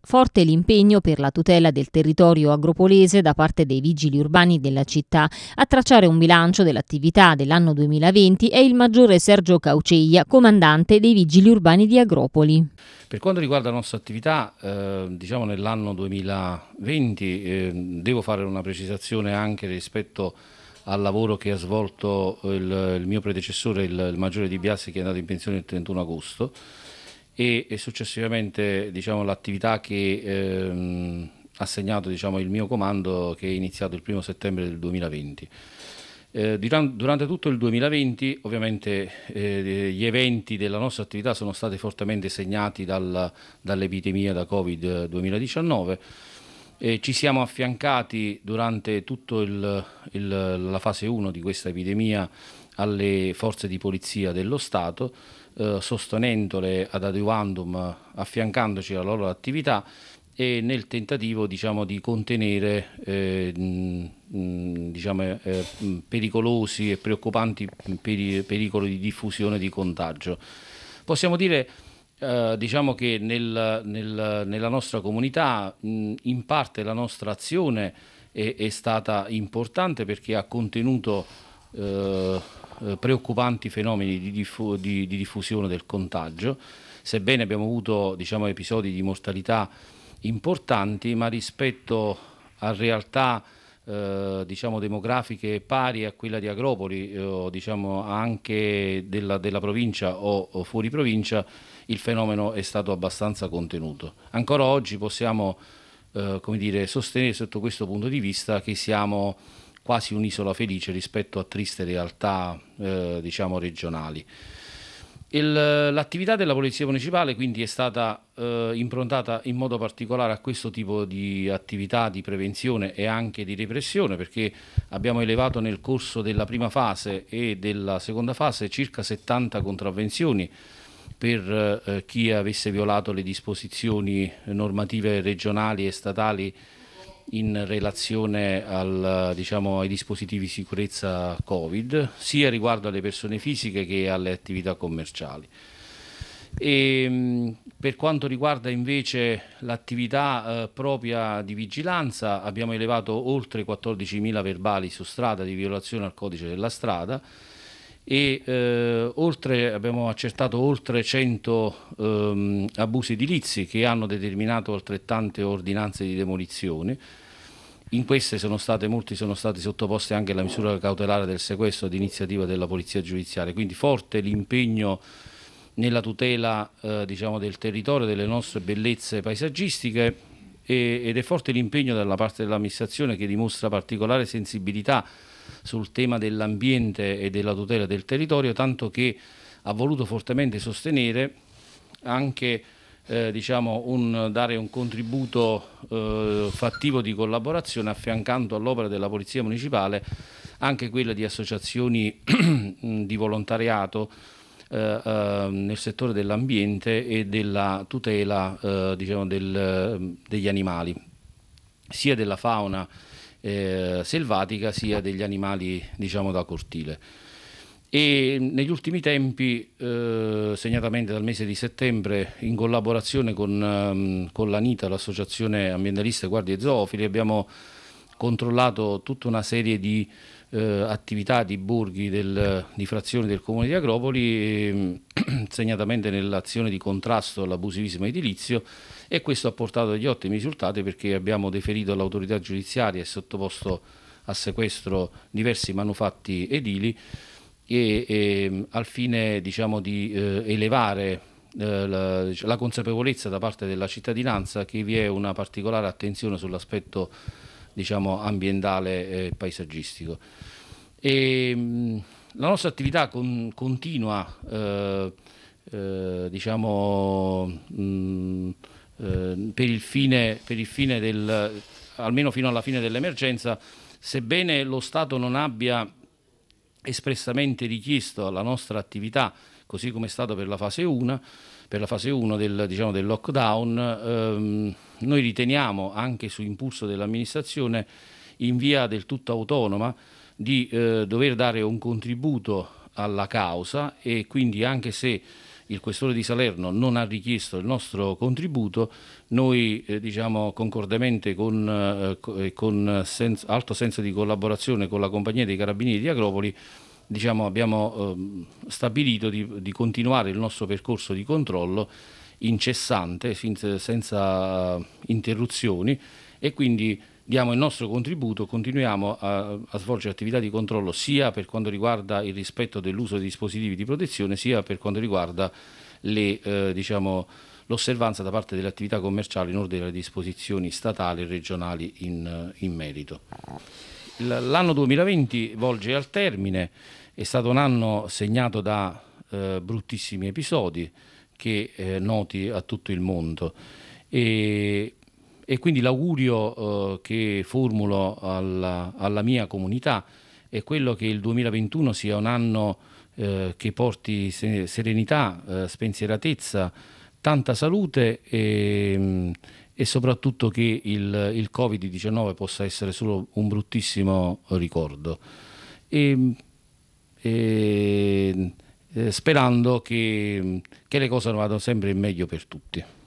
Forte l'impegno per la tutela del territorio agropolese da parte dei vigili urbani della città. A tracciare un bilancio dell'attività dell'anno 2020 è il maggiore Sergio Cauceia, comandante dei vigili urbani di Agropoli. Per quanto riguarda la nostra attività, eh, diciamo nell'anno 2020 eh, devo fare una precisazione anche rispetto al lavoro che ha svolto il, il mio predecessore, il, il maggiore di Biassi, che è andato in pensione il 31 agosto e, e successivamente diciamo, l'attività che ehm, ha segnato diciamo, il mio comando che è iniziato il 1 settembre del 2020. Eh, durante tutto il 2020 ovviamente eh, gli eventi della nostra attività sono stati fortemente segnati dal, dall'epidemia da Covid 2019 eh, ci siamo affiancati durante tutta la fase 1 di questa epidemia alle forze di polizia dello Stato eh, sostenendole ad adiuvandum, affiancandoci alla loro attività e nel tentativo diciamo, di contenere eh, mh, diciamo, eh, pericolosi e preoccupanti peri pericoli di diffusione di contagio. Possiamo dire Uh, diciamo che nel, nel, nella nostra comunità mh, in parte la nostra azione è, è stata importante perché ha contenuto eh, eh, preoccupanti fenomeni di, diffu di, di, diffusione del contagio, sebbene abbiamo avuto diciamo, episodi di mortalità importanti, ma rispetto a realtà eh, diciamo, demografiche pari a quella di Agropoli, eh, diciamo anche della, della provincia o, o, fuori provincia, il fenomeno è stato abbastanza contenuto. Ancora oggi possiamo eh, dire, sostenere sotto questo punto di vista che siamo quasi un'isola felice rispetto a triste realtà eh, diciamo regionali. Il, l'attività della Polizia Municipale quindi è stata eh, improntata in modo particolare a questo tipo di attività di prevenzione e anche di repressione perché abbiamo elevato nel corso della prima fase e della seconda fase circa 70 contravvenzioni per eh, chi avesse violato le disposizioni normative regionali e statali in relazione al, diciamo, ai dispositivi di sicurezza Covid, sia riguardo alle persone fisiche che alle attività commerciali. E, ehm, per quanto riguarda invece l'attività eh, propria di vigilanza, abbiamo elevato oltre 14.000 verbali su strada di violazione al codice della strada e eh, oltre, abbiamo accertato oltre 100 ehm, abusi edilizi che hanno determinato altrettante ordinanze di demolizione. In queste sono state, molti sono stati sottoposti anche alla misura cautelare del sequestro ad iniziativa della Polizia Giudiziaria, quindi forte l'impegno nella tutela eh, diciamo, del territorio, delle nostre bellezze paesaggistiche e, ed è forte l'impegno dalla parte dell'amministrazione che dimostra particolare sensibilità sul tema dell'ambiente e della tutela del territorio, tanto che ha voluto fortemente sostenere anche eh, diciamo un, dare un contributo eh, fattivo di collaborazione affiancando all'opera della Polizia Municipale anche quella di associazioni di volontariato eh, ehm, nel settore dell'ambiente e della tutela eh, diciamo del, degli animali, sia della fauna eh, selvatica sia degli animali diciamo, da cortile. E negli ultimi tempi, eh, segnatamente dal mese di settembre, in collaborazione con, eh, con l'ANITA, l'Associazione Ambientaliste Guardie Zoofili, abbiamo controllato tutta una serie di eh, attività di borghi del, di frazioni del comune di Agropoli ehm, segnatamente nell'azione di contrasto all'abusivismo edilizio e questo ha portato agli ottimi risultati perché abbiamo deferito all'autorità giudiziaria e sottoposto a sequestro diversi manufatti edili e, e ehm, al fine diciamo, di eh, elevare eh, la, la consapevolezza da parte della cittadinanza che vi è una particolare attenzione sull'aspetto diciamo, ambientale e paesaggistico. E, ehm, la nostra attività con, continua, eh, eh, diciamo, mh, mm, eh, per il fine, per il fine del, almeno fino alla fine dell'emergenza, sebbene lo Stato non abbia espressamente richiesto alla nostra attività, così come è stato per la fase 1, per la fase 1 del, diciamo, del lockdown, ehm, noi riteniamo anche su impulso dell'amministrazione in via del tutto autonoma di eh, dover dare un contributo alla causa e quindi anche se il questore di Salerno non ha richiesto il nostro contributo, noi eh, diciamo concordemente con, eh, eh con senso, alto senso di collaborazione con la compagnia dei carabinieri di Agropoli diciamo, abbiamo eh, stabilito di, di, continuare il nostro percorso di controllo incessante, senza interruzioni e quindi diamo il nostro contributo, continuiamo a, a, svolgere attività di controllo sia per quanto riguarda il rispetto dell'uso dei dispositivi di protezione sia per quanto riguarda le, eh, diciamo, l'osservanza da parte delle attività commerciali in ordine alle disposizioni statali e regionali in, eh, in merito. L'anno 2020 volge al termine, è stato un anno segnato da eh, bruttissimi episodi che eh, noti a tutto il mondo e e quindi l'augurio eh, che formulo alla, alla, mia comunità è quello che il 2021 sia un anno eh, che porti serenità, eh, spensieratezza, tanta salute e, mm, e soprattutto che il, il Covid-19 possa essere solo un bruttissimo ricordo. E, e, eh, sperando che, che le cose vadano sempre meglio per tutti.